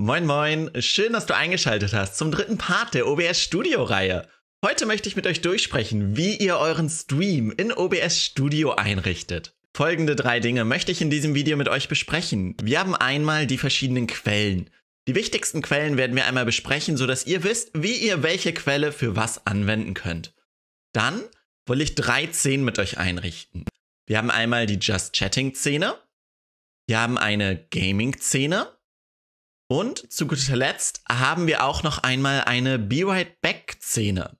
Moin Moin, schön, dass du eingeschaltet hast zum dritten Part der OBS Studio Reihe. Heute möchte ich mit euch durchsprechen, wie ihr euren Stream in OBS Studio einrichtet. Folgende drei Dinge möchte ich in diesem Video mit euch besprechen. Wir haben einmal die verschiedenen Quellen. Die wichtigsten Quellen werden wir einmal besprechen, sodass ihr wisst, wie ihr welche Quelle für was anwenden könnt. Dann will ich drei Szenen mit euch einrichten. Wir haben einmal die Just Chatting Szene. Wir haben eine Gaming Szene und zu guter Letzt haben wir auch noch einmal eine Be Right Back-Szene.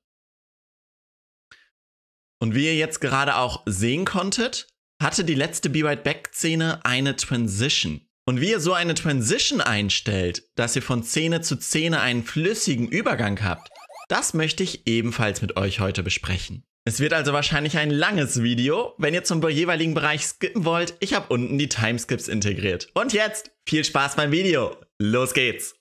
Und wie ihr jetzt gerade auch sehen konntet, hatte die letzte Be Right Back-Szene eine Transition. Und wie ihr so eine Transition einstellt, dass ihr von Szene zu Szene einen flüssigen Übergang habt, das möchte ich ebenfalls mit euch heute besprechen. Es wird also wahrscheinlich ein langes Video. Wenn ihr zum jeweiligen Bereich skippen wollt, ich habe unten die Timeskips integriert. Und jetzt viel Spaß beim Video! Los geht's!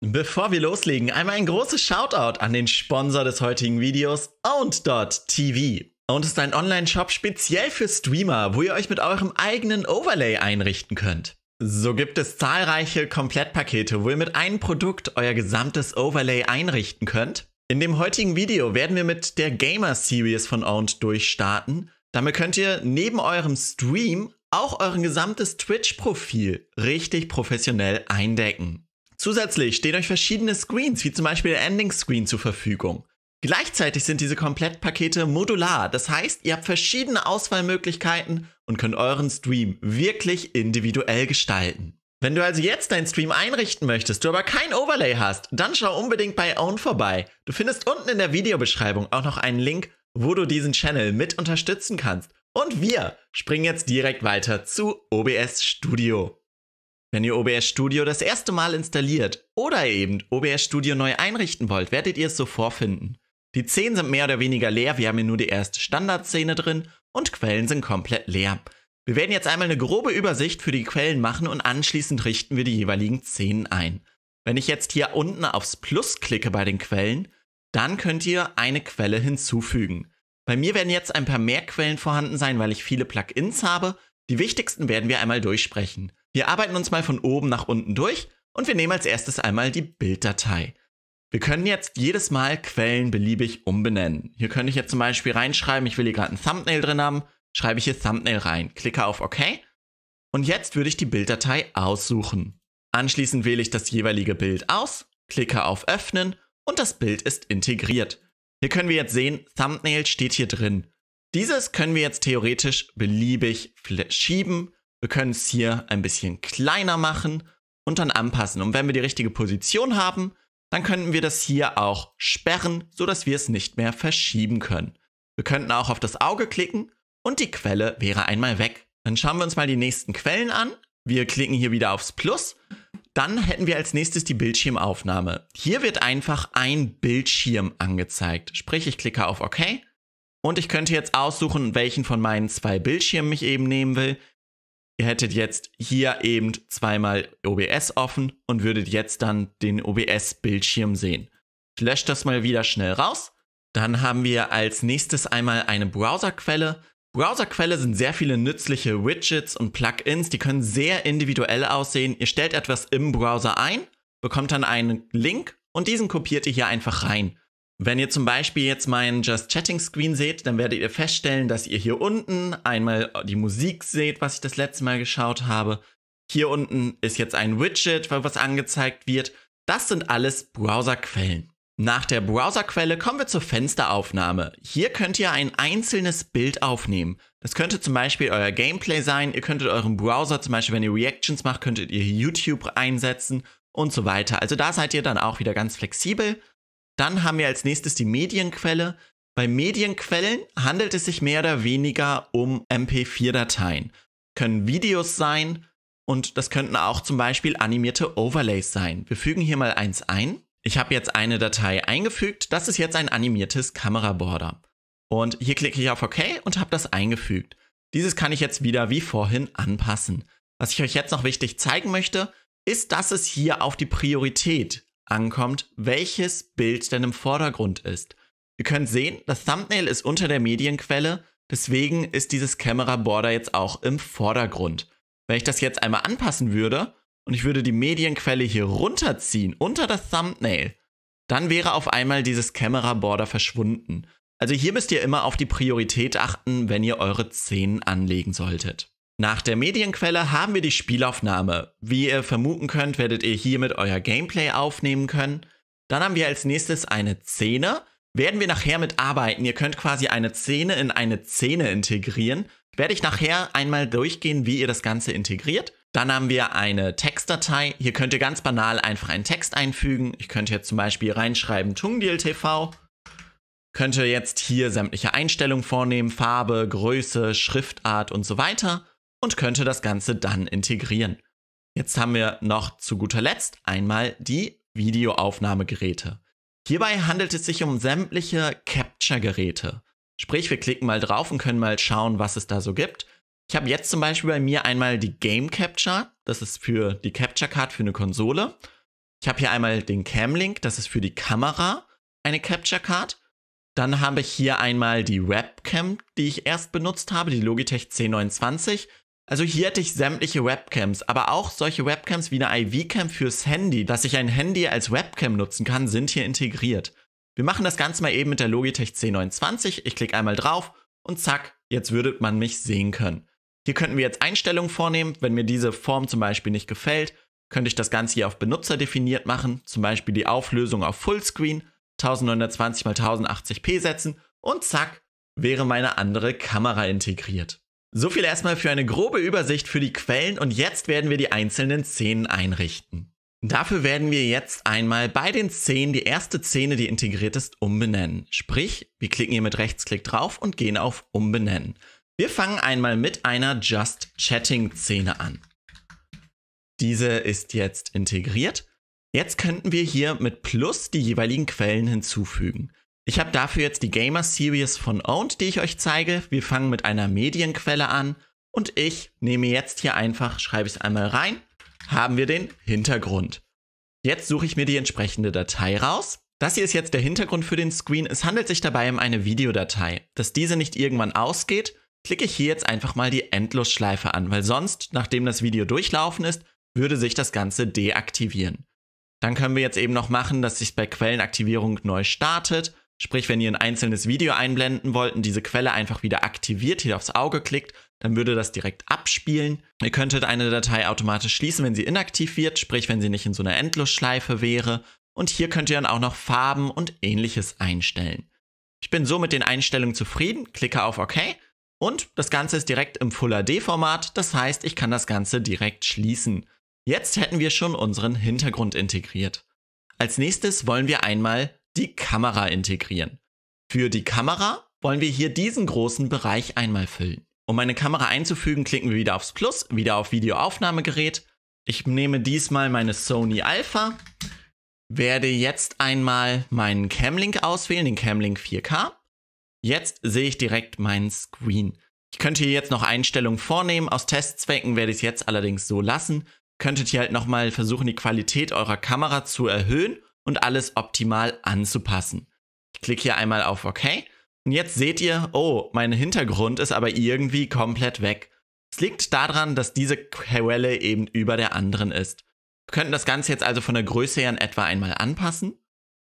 Bevor wir loslegen, einmal ein großes Shoutout an den Sponsor des heutigen Videos, Owned.tv. Und ist ein Online-Shop speziell für Streamer, wo ihr euch mit eurem eigenen Overlay einrichten könnt. So gibt es zahlreiche Komplettpakete, wo ihr mit einem Produkt euer gesamtes Overlay einrichten könnt. In dem heutigen Video werden wir mit der Gamer Series von Owned durchstarten damit könnt ihr neben eurem Stream auch euren gesamtes Twitch-Profil richtig professionell eindecken. Zusätzlich stehen euch verschiedene Screens, wie zum Beispiel der Ending-Screen, zur Verfügung. Gleichzeitig sind diese Komplettpakete modular, das heißt, ihr habt verschiedene Auswahlmöglichkeiten und könnt euren Stream wirklich individuell gestalten. Wenn du also jetzt deinen Stream einrichten möchtest, du aber kein Overlay hast, dann schau unbedingt bei Own vorbei. Du findest unten in der Videobeschreibung auch noch einen Link wo du diesen Channel mit unterstützen kannst. Und wir springen jetzt direkt weiter zu OBS Studio. Wenn ihr OBS Studio das erste Mal installiert oder eben OBS Studio neu einrichten wollt, werdet ihr es so vorfinden. Die Szenen sind mehr oder weniger leer, wir haben hier nur die erste Standardszene drin und Quellen sind komplett leer. Wir werden jetzt einmal eine grobe Übersicht für die Quellen machen und anschließend richten wir die jeweiligen Szenen ein. Wenn ich jetzt hier unten aufs Plus klicke bei den Quellen, dann könnt ihr eine Quelle hinzufügen. Bei mir werden jetzt ein paar mehr Quellen vorhanden sein, weil ich viele Plugins habe. Die wichtigsten werden wir einmal durchsprechen. Wir arbeiten uns mal von oben nach unten durch und wir nehmen als erstes einmal die Bilddatei. Wir können jetzt jedes Mal Quellen beliebig umbenennen. Hier könnte ich jetzt zum Beispiel reinschreiben, ich will hier gerade ein Thumbnail drin haben, schreibe ich hier Thumbnail rein, klicke auf OK und jetzt würde ich die Bilddatei aussuchen. Anschließend wähle ich das jeweilige Bild aus, klicke auf Öffnen und das Bild ist integriert. Hier können wir jetzt sehen, Thumbnail steht hier drin. Dieses können wir jetzt theoretisch beliebig schieben. Wir können es hier ein bisschen kleiner machen und dann anpassen. Und wenn wir die richtige Position haben, dann könnten wir das hier auch sperren, sodass wir es nicht mehr verschieben können. Wir könnten auch auf das Auge klicken und die Quelle wäre einmal weg. Dann schauen wir uns mal die nächsten Quellen an. Wir klicken hier wieder aufs Plus dann hätten wir als nächstes die Bildschirmaufnahme. Hier wird einfach ein Bildschirm angezeigt. Sprich, ich klicke auf OK und ich könnte jetzt aussuchen, welchen von meinen zwei Bildschirmen ich eben nehmen will. Ihr hättet jetzt hier eben zweimal OBS offen und würdet jetzt dann den OBS-Bildschirm sehen. Ich lösche das mal wieder schnell raus. Dann haben wir als nächstes einmal eine Browserquelle. Browserquelle sind sehr viele nützliche Widgets und Plugins, die können sehr individuell aussehen. Ihr stellt etwas im Browser ein, bekommt dann einen Link und diesen kopiert ihr hier einfach rein. Wenn ihr zum Beispiel jetzt meinen Just Chatting Screen seht, dann werdet ihr feststellen, dass ihr hier unten einmal die Musik seht, was ich das letzte Mal geschaut habe. Hier unten ist jetzt ein Widget, was angezeigt wird. Das sind alles Browserquellen. Nach der Browserquelle kommen wir zur Fensteraufnahme. Hier könnt ihr ein einzelnes Bild aufnehmen. Das könnte zum Beispiel euer Gameplay sein, ihr könntet euren Browser, zum Beispiel wenn ihr Reactions macht, könntet ihr YouTube einsetzen und so weiter. Also da seid ihr dann auch wieder ganz flexibel. Dann haben wir als nächstes die Medienquelle. Bei Medienquellen handelt es sich mehr oder weniger um MP4-Dateien. Können Videos sein und das könnten auch zum Beispiel animierte Overlays sein. Wir fügen hier mal eins ein. Ich habe jetzt eine Datei eingefügt. Das ist jetzt ein animiertes Kameraborder. Und hier klicke ich auf OK und habe das eingefügt. Dieses kann ich jetzt wieder wie vorhin anpassen. Was ich euch jetzt noch wichtig zeigen möchte, ist, dass es hier auf die Priorität ankommt, welches Bild denn im Vordergrund ist. Ihr könnt sehen, das Thumbnail ist unter der Medienquelle, deswegen ist dieses Camera Border jetzt auch im Vordergrund. Wenn ich das jetzt einmal anpassen würde, und ich würde die Medienquelle hier runterziehen, unter das Thumbnail, dann wäre auf einmal dieses Camera Border verschwunden. Also hier müsst ihr immer auf die Priorität achten, wenn ihr eure Szenen anlegen solltet. Nach der Medienquelle haben wir die Spielaufnahme. Wie ihr vermuten könnt, werdet ihr hiermit euer Gameplay aufnehmen können. Dann haben wir als nächstes eine Szene. Werden wir nachher mit arbeiten. Ihr könnt quasi eine Szene in eine Szene integrieren. Werde ich nachher einmal durchgehen, wie ihr das Ganze integriert. Dann haben wir eine Textdatei. Hier könnt ihr ganz banal einfach einen Text einfügen. Ich könnte jetzt zum Beispiel reinschreiben Tungdeal TV. Könnte jetzt hier sämtliche Einstellungen vornehmen, Farbe, Größe, Schriftart und so weiter und könnte das Ganze dann integrieren. Jetzt haben wir noch zu guter Letzt einmal die Videoaufnahmegeräte. Hierbei handelt es sich um sämtliche Capture-Geräte. Sprich, wir klicken mal drauf und können mal schauen, was es da so gibt. Ich habe jetzt zum Beispiel bei mir einmal die Game Capture, das ist für die Capture Card für eine Konsole. Ich habe hier einmal den Cam Link, das ist für die Kamera eine Capture Card. Dann habe ich hier einmal die Webcam, die ich erst benutzt habe, die Logitech C29. Also hier hätte ich sämtliche Webcams, aber auch solche Webcams wie eine IV-Cam fürs Handy, dass ich ein Handy als Webcam nutzen kann, sind hier integriert. Wir machen das Ganze mal eben mit der Logitech C29. Ich klicke einmal drauf und zack, jetzt würde man mich sehen können. Hier könnten wir jetzt Einstellungen vornehmen. Wenn mir diese Form zum Beispiel nicht gefällt, könnte ich das Ganze hier auf Benutzer definiert machen, zum Beispiel die Auflösung auf Fullscreen 1920 x 1080p setzen und zack, wäre meine andere Kamera integriert. So viel erstmal für eine grobe Übersicht für die Quellen und jetzt werden wir die einzelnen Szenen einrichten. Dafür werden wir jetzt einmal bei den Szenen die erste Szene, die integriert ist, umbenennen. Sprich, wir klicken hier mit Rechtsklick drauf und gehen auf Umbenennen. Wir fangen einmal mit einer Just Chatting-Szene an. Diese ist jetzt integriert. Jetzt könnten wir hier mit Plus die jeweiligen Quellen hinzufügen. Ich habe dafür jetzt die Gamer Series von Owned, die ich euch zeige. Wir fangen mit einer Medienquelle an und ich nehme jetzt hier einfach, schreibe ich es einmal rein, haben wir den Hintergrund. Jetzt suche ich mir die entsprechende Datei raus. Das hier ist jetzt der Hintergrund für den Screen. Es handelt sich dabei um eine Videodatei. Dass diese nicht irgendwann ausgeht, klicke ich hier jetzt einfach mal die Endlosschleife an, weil sonst, nachdem das Video durchlaufen ist, würde sich das Ganze deaktivieren. Dann können wir jetzt eben noch machen, dass sich bei Quellenaktivierung neu startet. Sprich, wenn ihr ein einzelnes Video einblenden wollt und diese Quelle einfach wieder aktiviert, hier aufs Auge klickt, dann würde das direkt abspielen. Ihr könntet eine Datei automatisch schließen, wenn sie inaktiv wird, sprich, wenn sie nicht in so einer Endlosschleife wäre. Und hier könnt ihr dann auch noch Farben und ähnliches einstellen. Ich bin so mit den Einstellungen zufrieden, klicke auf OK und das Ganze ist direkt im Full HD-Format, das heißt, ich kann das Ganze direkt schließen. Jetzt hätten wir schon unseren Hintergrund integriert. Als nächstes wollen wir einmal die Kamera integrieren. Für die Kamera wollen wir hier diesen großen Bereich einmal füllen. Um meine Kamera einzufügen, klicken wir wieder aufs Plus, wieder auf Videoaufnahmegerät. Ich nehme diesmal meine Sony Alpha, werde jetzt einmal meinen Camlink auswählen, den Camlink 4K Jetzt sehe ich direkt meinen Screen. Ich könnte hier jetzt noch Einstellungen vornehmen. Aus Testzwecken werde ich es jetzt allerdings so lassen. Könntet ihr halt nochmal versuchen, die Qualität eurer Kamera zu erhöhen und alles optimal anzupassen. Ich klicke hier einmal auf OK. Und jetzt seht ihr, oh, mein Hintergrund ist aber irgendwie komplett weg. Es liegt daran, dass diese Quelle eben über der anderen ist. Wir könnten das Ganze jetzt also von der Größe her in etwa einmal anpassen.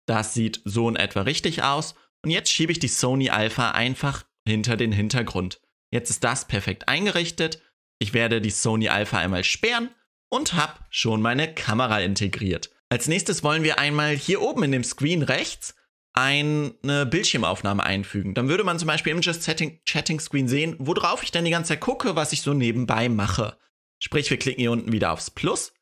Das sieht so in etwa richtig aus. Und jetzt schiebe ich die Sony Alpha einfach hinter den Hintergrund. Jetzt ist das perfekt eingerichtet. Ich werde die Sony Alpha einmal sperren und habe schon meine Kamera integriert. Als nächstes wollen wir einmal hier oben in dem Screen rechts eine Bildschirmaufnahme einfügen. Dann würde man zum Beispiel im Just Chatting, Chatting Screen sehen, worauf ich denn die ganze Zeit gucke, was ich so nebenbei mache. Sprich, wir klicken hier unten wieder aufs Plus.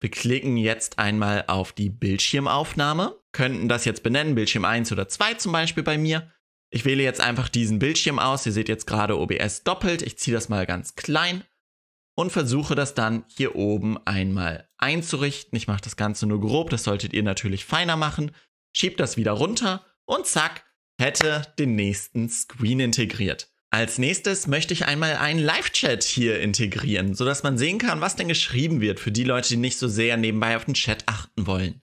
Wir klicken jetzt einmal auf die Bildschirmaufnahme könnten das jetzt benennen, Bildschirm 1 oder 2 zum Beispiel bei mir. Ich wähle jetzt einfach diesen Bildschirm aus. Ihr seht jetzt gerade OBS doppelt. Ich ziehe das mal ganz klein und versuche das dann hier oben einmal einzurichten. Ich mache das Ganze nur grob. Das solltet ihr natürlich feiner machen. Schiebt das wieder runter und zack, hätte den nächsten Screen integriert. Als nächstes möchte ich einmal einen Live-Chat hier integrieren, sodass man sehen kann, was denn geschrieben wird für die Leute, die nicht so sehr nebenbei auf den Chat achten wollen.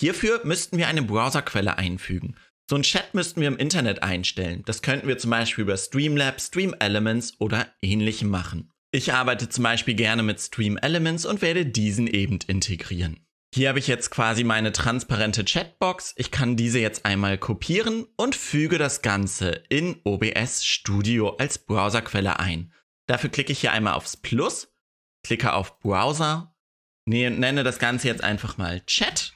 Hierfür müssten wir eine Browserquelle einfügen. So einen Chat müssten wir im Internet einstellen. Das könnten wir zum Beispiel über Streamlab, Stream Elements oder ähnlichem machen. Ich arbeite zum Beispiel gerne mit Stream Elements und werde diesen eben integrieren. Hier habe ich jetzt quasi meine transparente Chatbox. Ich kann diese jetzt einmal kopieren und füge das Ganze in OBS Studio als Browserquelle ein. Dafür klicke ich hier einmal aufs Plus, klicke auf Browser, ne, nenne das Ganze jetzt einfach mal Chat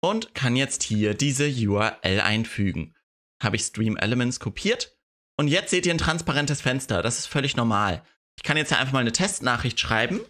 und kann jetzt hier diese URL einfügen. Habe ich Stream Elements kopiert und jetzt seht ihr ein transparentes Fenster. Das ist völlig normal. Ich kann jetzt einfach mal eine Testnachricht schreiben.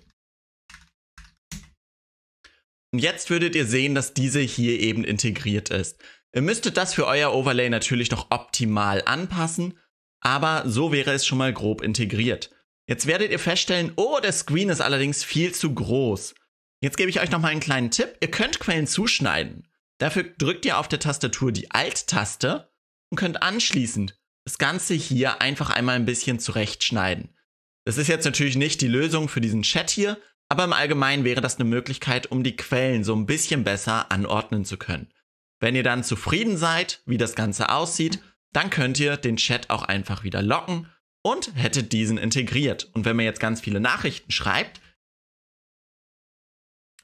Und jetzt würdet ihr sehen, dass diese hier eben integriert ist. Ihr müsstet das für euer Overlay natürlich noch optimal anpassen, aber so wäre es schon mal grob integriert. Jetzt werdet ihr feststellen, oh, der Screen ist allerdings viel zu groß. Jetzt gebe ich euch noch mal einen kleinen Tipp. Ihr könnt Quellen zuschneiden. Dafür drückt ihr auf der Tastatur die Alt-Taste und könnt anschließend das Ganze hier einfach einmal ein bisschen zurechtschneiden. Das ist jetzt natürlich nicht die Lösung für diesen Chat hier, aber im Allgemeinen wäre das eine Möglichkeit, um die Quellen so ein bisschen besser anordnen zu können. Wenn ihr dann zufrieden seid, wie das Ganze aussieht, dann könnt ihr den Chat auch einfach wieder locken und hättet diesen integriert. Und wenn man jetzt ganz viele Nachrichten schreibt,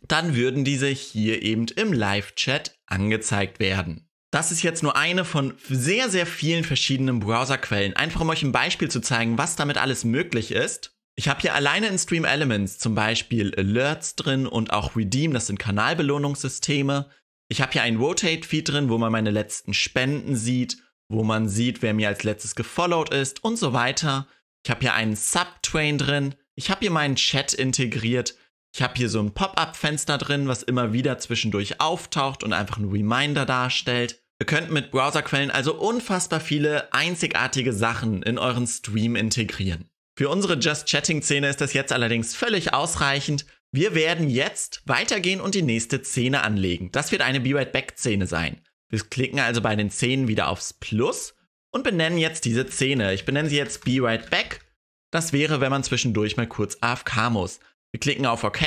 dann würden diese hier eben im Live-Chat angezeigt werden. Das ist jetzt nur eine von sehr, sehr vielen verschiedenen Browserquellen. Einfach um euch ein Beispiel zu zeigen, was damit alles möglich ist. Ich habe hier alleine in Stream Elements zum Beispiel Alerts drin und auch Redeem, das sind Kanalbelohnungssysteme. Ich habe hier ein Rotate-Feed drin, wo man meine letzten Spenden sieht, wo man sieht, wer mir als letztes gefollowt ist und so weiter. Ich habe hier einen Subtrain drin. Ich habe hier meinen Chat integriert ich habe hier so ein Pop-up-Fenster drin, was immer wieder zwischendurch auftaucht und einfach ein Reminder darstellt. Ihr könnt mit Browserquellen also unfassbar viele einzigartige Sachen in euren Stream integrieren. Für unsere Just Chatting-Szene ist das jetzt allerdings völlig ausreichend. Wir werden jetzt weitergehen und die nächste Szene anlegen. Das wird eine Be Right Back-Szene sein. Wir klicken also bei den Szenen wieder aufs Plus und benennen jetzt diese Szene. Ich benenne sie jetzt Be Right Back. Das wäre, wenn man zwischendurch mal kurz AFK muss. Wir klicken auf OK.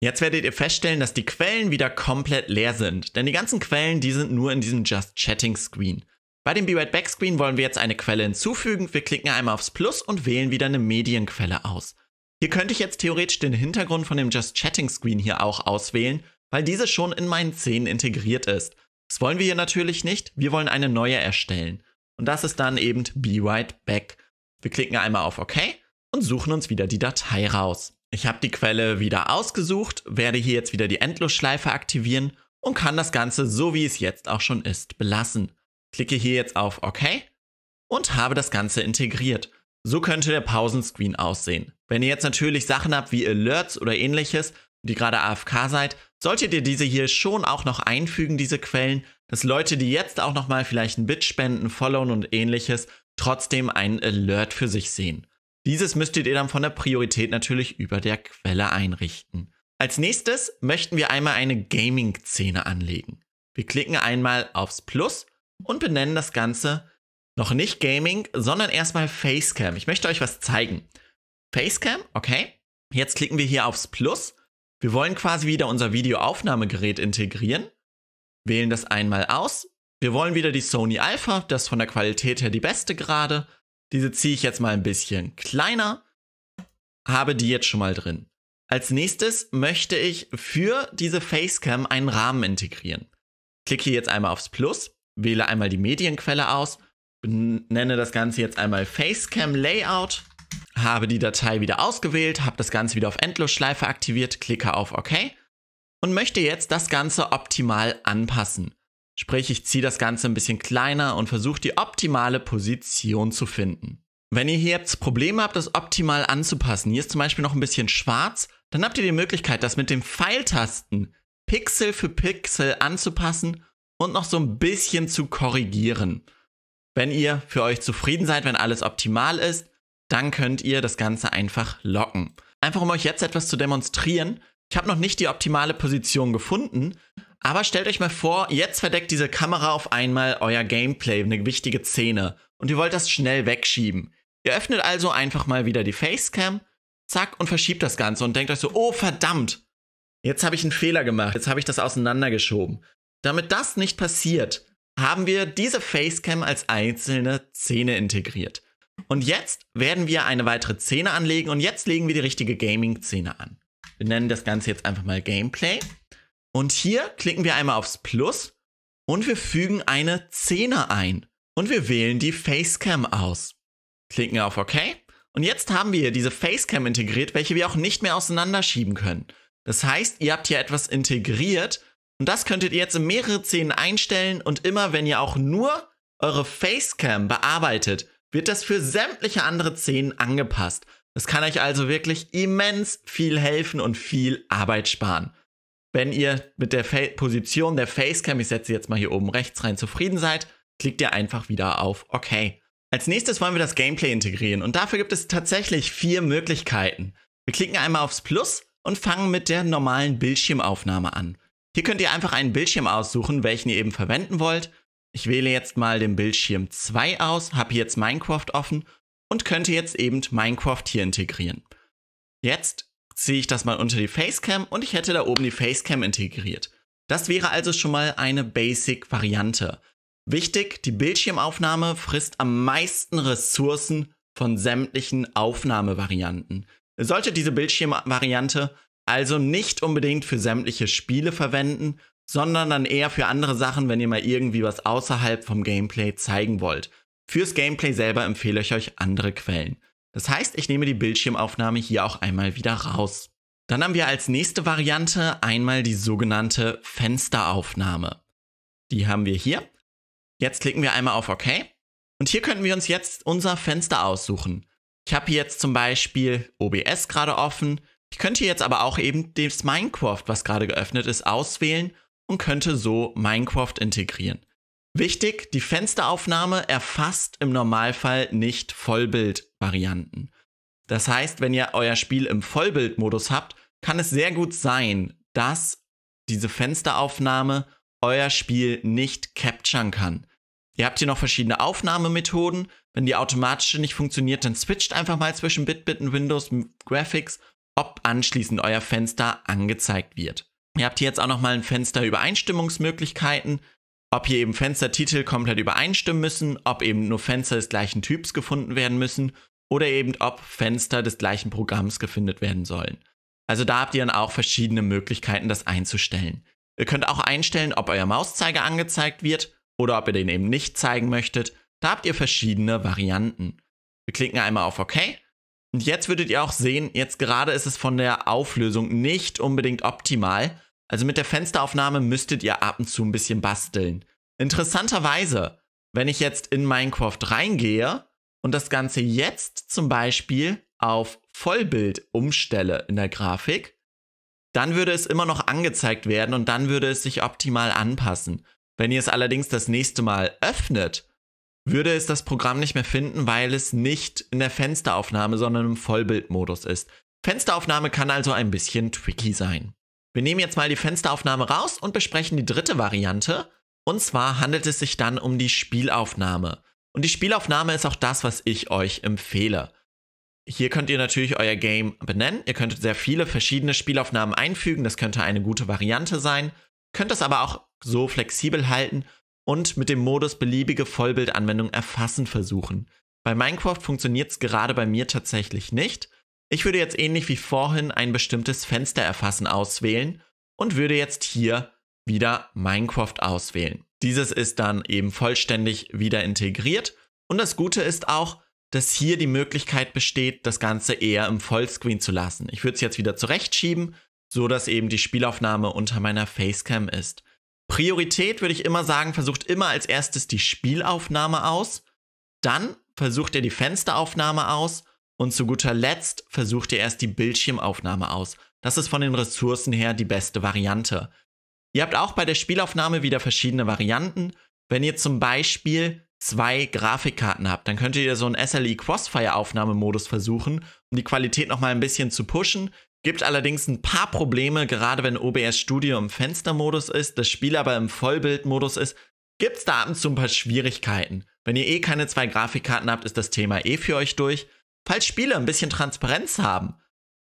Jetzt werdet ihr feststellen, dass die Quellen wieder komplett leer sind, denn die ganzen Quellen, die sind nur in diesem Just Chatting Screen. Bei dem Be Right Back Screen wollen wir jetzt eine Quelle hinzufügen. Wir klicken einmal aufs Plus und wählen wieder eine Medienquelle aus. Hier könnte ich jetzt theoretisch den Hintergrund von dem Just Chatting Screen hier auch auswählen, weil diese schon in meinen Szenen integriert ist. Das wollen wir hier natürlich nicht. Wir wollen eine neue erstellen. Und das ist dann eben Be Right Back. Wir klicken einmal auf OK und suchen uns wieder die Datei raus. Ich habe die Quelle wieder ausgesucht, werde hier jetzt wieder die Endlosschleife aktivieren und kann das Ganze so wie es jetzt auch schon ist belassen. Klicke hier jetzt auf OK und habe das Ganze integriert. So könnte der Pausenscreen aussehen. Wenn ihr jetzt natürlich Sachen habt wie Alerts oder ähnliches, die gerade AFK seid, solltet ihr diese hier schon auch noch einfügen, diese Quellen, dass Leute, die jetzt auch nochmal vielleicht ein Bit spenden, followen und ähnliches, trotzdem einen Alert für sich sehen. Dieses müsstet ihr dann von der Priorität natürlich über der Quelle einrichten. Als nächstes möchten wir einmal eine Gaming-Szene anlegen. Wir klicken einmal aufs Plus und benennen das Ganze noch nicht Gaming, sondern erstmal Facecam. Ich möchte euch was zeigen. Facecam, okay. Jetzt klicken wir hier aufs Plus. Wir wollen quasi wieder unser Videoaufnahmegerät integrieren. Wählen das einmal aus. Wir wollen wieder die Sony Alpha, das von der Qualität her die beste gerade. Diese ziehe ich jetzt mal ein bisschen kleiner, habe die jetzt schon mal drin. Als nächstes möchte ich für diese Facecam einen Rahmen integrieren. Klicke jetzt einmal aufs Plus, wähle einmal die Medienquelle aus, nenne das Ganze jetzt einmal Facecam Layout, habe die Datei wieder ausgewählt, habe das Ganze wieder auf Endlosschleife aktiviert, klicke auf OK und möchte jetzt das Ganze optimal anpassen. Sprich, ich ziehe das Ganze ein bisschen kleiner und versuche die optimale Position zu finden. Wenn ihr hier jetzt Probleme habt, das optimal anzupassen, hier ist zum Beispiel noch ein bisschen schwarz, dann habt ihr die Möglichkeit, das mit den Pfeiltasten Pixel für Pixel anzupassen und noch so ein bisschen zu korrigieren. Wenn ihr für euch zufrieden seid, wenn alles optimal ist, dann könnt ihr das Ganze einfach locken. Einfach um euch jetzt etwas zu demonstrieren, ich habe noch nicht die optimale Position gefunden, aber stellt euch mal vor, jetzt verdeckt diese Kamera auf einmal euer Gameplay, eine wichtige Szene, und ihr wollt das schnell wegschieben. Ihr öffnet also einfach mal wieder die Facecam, zack, und verschiebt das Ganze und denkt euch so, oh verdammt, jetzt habe ich einen Fehler gemacht, jetzt habe ich das auseinandergeschoben. Damit das nicht passiert, haben wir diese Facecam als einzelne Szene integriert. Und jetzt werden wir eine weitere Szene anlegen und jetzt legen wir die richtige Gaming-Szene an. Wir nennen das Ganze jetzt einfach mal Gameplay. Und hier klicken wir einmal aufs Plus und wir fügen eine Szene ein und wir wählen die Facecam aus. Klicken auf OK und jetzt haben wir hier diese Facecam integriert, welche wir auch nicht mehr auseinanderschieben können. Das heißt, ihr habt hier etwas integriert und das könntet ihr jetzt in mehrere Szenen einstellen und immer wenn ihr auch nur eure Facecam bearbeitet, wird das für sämtliche andere Szenen angepasst. Das kann euch also wirklich immens viel helfen und viel Arbeit sparen wenn ihr mit der Fa Position der Facecam, ich setze jetzt mal hier oben rechts rein, zufrieden seid, klickt ihr einfach wieder auf OK. Als nächstes wollen wir das Gameplay integrieren und dafür gibt es tatsächlich vier Möglichkeiten. Wir klicken einmal aufs Plus und fangen mit der normalen Bildschirmaufnahme an. Hier könnt ihr einfach einen Bildschirm aussuchen, welchen ihr eben verwenden wollt. Ich wähle jetzt mal den Bildschirm 2 aus, habe hier jetzt Minecraft offen und könnte jetzt eben Minecraft hier integrieren. Jetzt ziehe ich das mal unter die Facecam und ich hätte da oben die Facecam integriert. Das wäre also schon mal eine Basic-Variante. Wichtig, die Bildschirmaufnahme frisst am meisten Ressourcen von sämtlichen Aufnahmevarianten. Ihr solltet diese Bildschirmvariante also nicht unbedingt für sämtliche Spiele verwenden, sondern dann eher für andere Sachen, wenn ihr mal irgendwie was außerhalb vom Gameplay zeigen wollt. Fürs Gameplay selber empfehle ich euch andere Quellen. Das heißt, ich nehme die Bildschirmaufnahme hier auch einmal wieder raus. Dann haben wir als nächste Variante einmal die sogenannte Fensteraufnahme. Die haben wir hier. Jetzt klicken wir einmal auf OK. Und hier könnten wir uns jetzt unser Fenster aussuchen. Ich habe hier jetzt zum Beispiel OBS gerade offen. Ich könnte jetzt aber auch eben das Minecraft, was gerade geöffnet ist, auswählen und könnte so Minecraft integrieren. Wichtig, die Fensteraufnahme erfasst im Normalfall nicht Vollbild. Varianten. Das heißt, wenn ihr euer Spiel im Vollbildmodus habt, kann es sehr gut sein, dass diese Fensteraufnahme euer Spiel nicht capturen kann. Ihr habt hier noch verschiedene Aufnahmemethoden. Wenn die automatische nicht funktioniert, dann switcht einfach mal zwischen Bitbit und Windows Graphics, ob anschließend euer Fenster angezeigt wird. Ihr habt hier jetzt auch nochmal ein Fenster Übereinstimmungsmöglichkeiten, ob hier eben Fenstertitel komplett übereinstimmen müssen, ob eben nur Fenster des gleichen Typs gefunden werden müssen oder eben ob Fenster des gleichen Programms gefindet werden sollen. Also da habt ihr dann auch verschiedene Möglichkeiten, das einzustellen. Ihr könnt auch einstellen, ob euer Mauszeiger angezeigt wird oder ob ihr den eben nicht zeigen möchtet. Da habt ihr verschiedene Varianten. Wir klicken einmal auf OK. Und jetzt würdet ihr auch sehen, jetzt gerade ist es von der Auflösung nicht unbedingt optimal. Also mit der Fensteraufnahme müsstet ihr ab und zu ein bisschen basteln. Interessanterweise, wenn ich jetzt in Minecraft reingehe und das Ganze jetzt zum Beispiel auf Vollbild umstelle in der Grafik, dann würde es immer noch angezeigt werden und dann würde es sich optimal anpassen. Wenn ihr es allerdings das nächste Mal öffnet, würde es das Programm nicht mehr finden, weil es nicht in der Fensteraufnahme, sondern im Vollbildmodus ist. Fensteraufnahme kann also ein bisschen tricky sein. Wir nehmen jetzt mal die Fensteraufnahme raus und besprechen die dritte Variante. Und zwar handelt es sich dann um die Spielaufnahme. Und die Spielaufnahme ist auch das, was ich euch empfehle. Hier könnt ihr natürlich euer Game benennen. Ihr könntet sehr viele verschiedene Spielaufnahmen einfügen. Das könnte eine gute Variante sein. Könnt das aber auch so flexibel halten und mit dem Modus beliebige Vollbildanwendung erfassen versuchen. Bei Minecraft funktioniert es gerade bei mir tatsächlich nicht. Ich würde jetzt ähnlich wie vorhin ein bestimmtes Fenster erfassen auswählen und würde jetzt hier wieder Minecraft auswählen. Dieses ist dann eben vollständig wieder integriert. Und das Gute ist auch, dass hier die Möglichkeit besteht, das Ganze eher im Vollscreen zu lassen. Ich würde es jetzt wieder zurechtschieben, so dass eben die Spielaufnahme unter meiner Facecam ist. Priorität würde ich immer sagen, versucht immer als erstes die Spielaufnahme aus, dann versucht ihr die Fensteraufnahme aus und zu guter Letzt versucht ihr erst die Bildschirmaufnahme aus. Das ist von den Ressourcen her die beste Variante. Ihr habt auch bei der Spielaufnahme wieder verschiedene Varianten. Wenn ihr zum Beispiel zwei Grafikkarten habt, dann könnt ihr so einen SLE Crossfire Aufnahmemodus versuchen, um die Qualität nochmal ein bisschen zu pushen. Gibt allerdings ein paar Probleme, gerade wenn OBS Studio im Fenstermodus ist, das Spiel aber im Vollbildmodus ist, gibt es da ab und zu ein paar Schwierigkeiten. Wenn ihr eh keine zwei Grafikkarten habt, ist das Thema eh für euch durch. Falls Spiele ein bisschen Transparenz haben,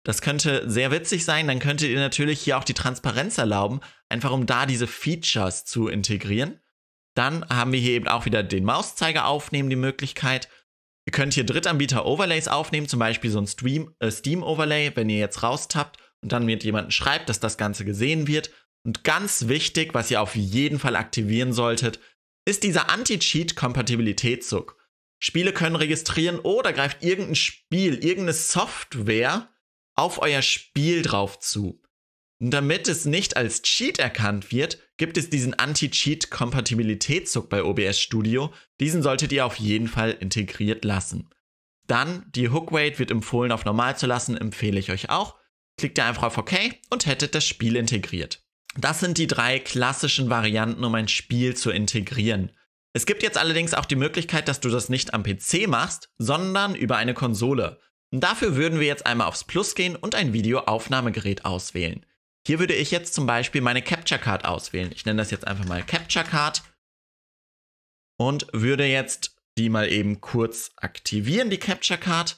das könnte sehr witzig sein. Dann könntet ihr natürlich hier auch die Transparenz erlauben, einfach um da diese Features zu integrieren. Dann haben wir hier eben auch wieder den Mauszeiger aufnehmen, die Möglichkeit. Ihr könnt hier Drittanbieter-Overlays aufnehmen, zum Beispiel so ein äh, Steam-Overlay, wenn ihr jetzt raustappt und dann mit jemandem schreibt, dass das Ganze gesehen wird. Und ganz wichtig, was ihr auf jeden Fall aktivieren solltet, ist dieser Anti-Cheat-Kompatibilitätszug. Spiele können registrieren oder greift irgendein Spiel, irgendeine Software auf euer Spiel drauf zu. Und damit es nicht als Cheat erkannt wird, gibt es diesen anti cheat kompatibilitätszug bei OBS Studio. Diesen solltet ihr auf jeden Fall integriert lassen. Dann, die Hookweight wird empfohlen auf normal zu lassen, empfehle ich euch auch. Klickt ihr einfach auf OK und hättet das Spiel integriert. Das sind die drei klassischen Varianten, um ein Spiel zu integrieren. Es gibt jetzt allerdings auch die Möglichkeit, dass du das nicht am PC machst, sondern über eine Konsole. Dafür würden wir jetzt einmal aufs Plus gehen und ein Videoaufnahmegerät auswählen. Hier würde ich jetzt zum Beispiel meine Capture Card auswählen. Ich nenne das jetzt einfach mal Capture Card und würde jetzt die mal eben kurz aktivieren, die Capture Card.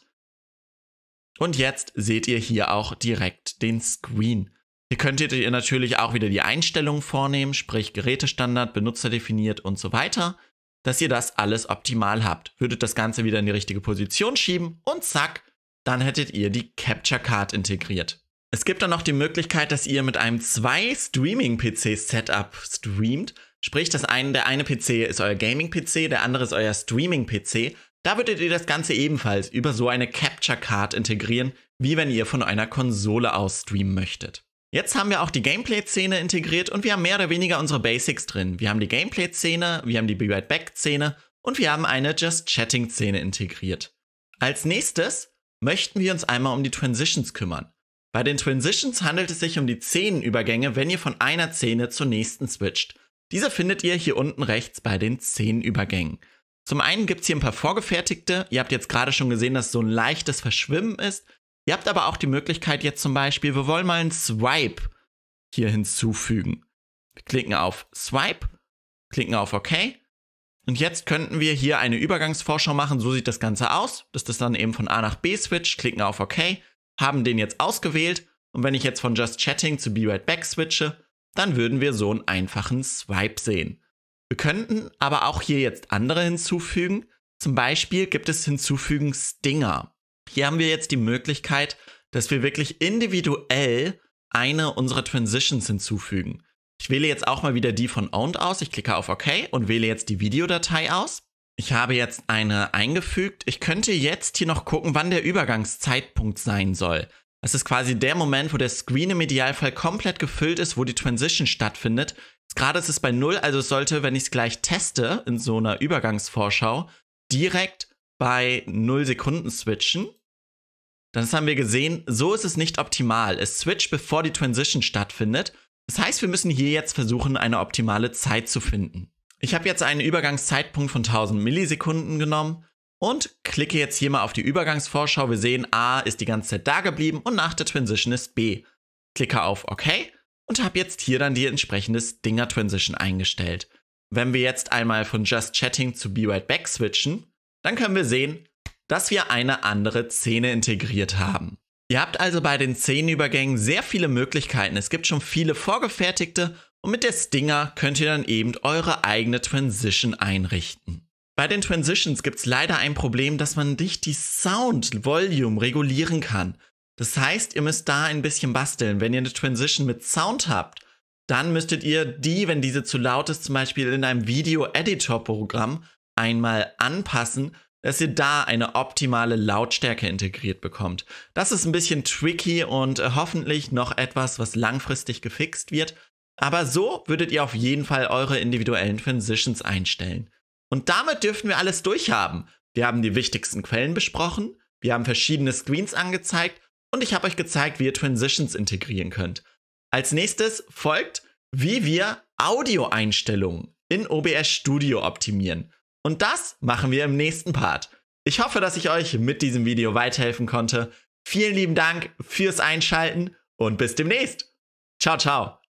Und jetzt seht ihr hier auch direkt den Screen. Hier könntet ihr natürlich auch wieder die Einstellungen vornehmen, sprich Gerätestandard, Benutzer definiert und so weiter, dass ihr das alles optimal habt. Würdet das Ganze wieder in die richtige Position schieben und zack, dann hättet ihr die Capture Card integriert. Es gibt dann noch die Möglichkeit, dass ihr mit einem zwei Streaming-PC-Setup streamt. Sprich, das eine, der eine PC ist euer Gaming-PC, der andere ist euer Streaming-PC. Da würdet ihr das Ganze ebenfalls über so eine Capture Card integrieren, wie wenn ihr von einer Konsole aus streamen möchtet. Jetzt haben wir auch die Gameplay-Szene integriert und wir haben mehr oder weniger unsere Basics drin. Wir haben die Gameplay-Szene, wir haben die Be Right Back-Szene und wir haben eine Just Chatting-Szene integriert. Als nächstes möchten wir uns einmal um die Transitions kümmern. Bei den Transitions handelt es sich um die Szenenübergänge, wenn ihr von einer Szene zur nächsten switcht. Diese findet ihr hier unten rechts bei den Szenenübergängen. Zum einen gibt es hier ein paar vorgefertigte. Ihr habt jetzt gerade schon gesehen, dass so ein leichtes Verschwimmen ist. Ihr habt aber auch die Möglichkeit jetzt zum Beispiel, wir wollen mal einen Swipe hier hinzufügen. Wir klicken auf Swipe, klicken auf OK und jetzt könnten wir hier eine Übergangsvorschau machen. So sieht das Ganze aus, dass das dann eben von A nach B switcht, klicken auf OK, haben den jetzt ausgewählt. Und wenn ich jetzt von Just Chatting zu Be Right Back switche, dann würden wir so einen einfachen Swipe sehen. Wir könnten aber auch hier jetzt andere hinzufügen. Zum Beispiel gibt es hinzufügen Stinger. Hier haben wir jetzt die Möglichkeit, dass wir wirklich individuell eine unserer Transitions hinzufügen. Ich wähle jetzt auch mal wieder die von Owned aus. Ich klicke auf OK und wähle jetzt die Videodatei aus. Ich habe jetzt eine eingefügt. Ich könnte jetzt hier noch gucken, wann der Übergangszeitpunkt sein soll. Das ist quasi der Moment, wo der Screen im Idealfall komplett gefüllt ist, wo die Transition stattfindet. Gerade ist es bei 0, also es sollte, wenn ich es gleich teste, in so einer Übergangsvorschau, direkt bei 0 Sekunden switchen. Das haben wir gesehen, so ist es nicht optimal. Es switcht, bevor die Transition stattfindet. Das heißt, wir müssen hier jetzt versuchen, eine optimale Zeit zu finden. Ich habe jetzt einen Übergangszeitpunkt von 1000 Millisekunden genommen und klicke jetzt hier mal auf die Übergangsvorschau. Wir sehen, A ist die ganze Zeit da geblieben und nach der Transition ist B. Klicke auf OK und habe jetzt hier dann die entsprechende Stinger Transition eingestellt. Wenn wir jetzt einmal von Just Chatting zu Be Right Back switchen, dann können wir sehen, dass wir eine andere Szene integriert haben. Ihr habt also bei den Szenenübergängen sehr viele Möglichkeiten. Es gibt schon viele vorgefertigte und mit der Stinger könnt ihr dann eben eure eigene Transition einrichten. Bei den Transitions gibt es leider ein Problem, dass man nicht die Sound Volume regulieren kann. Das heißt, ihr müsst da ein bisschen basteln. Wenn ihr eine Transition mit Sound habt, dann müsstet ihr die, wenn diese zu laut ist, zum Beispiel in einem Video-Editor-Programm einmal anpassen, dass ihr da eine optimale Lautstärke integriert bekommt. Das ist ein bisschen tricky und äh, hoffentlich noch etwas, was langfristig gefixt wird. Aber so würdet ihr auf jeden Fall eure individuellen Transitions einstellen. Und damit dürften wir alles durchhaben. Wir haben die wichtigsten Quellen besprochen, wir haben verschiedene Screens angezeigt und ich habe euch gezeigt, wie ihr Transitions integrieren könnt. Als nächstes folgt, wie wir Audioeinstellungen in OBS Studio optimieren. Und das machen wir im nächsten Part. Ich hoffe, dass ich euch mit diesem Video weiterhelfen konnte. Vielen lieben Dank fürs Einschalten und bis demnächst. Ciao, ciao.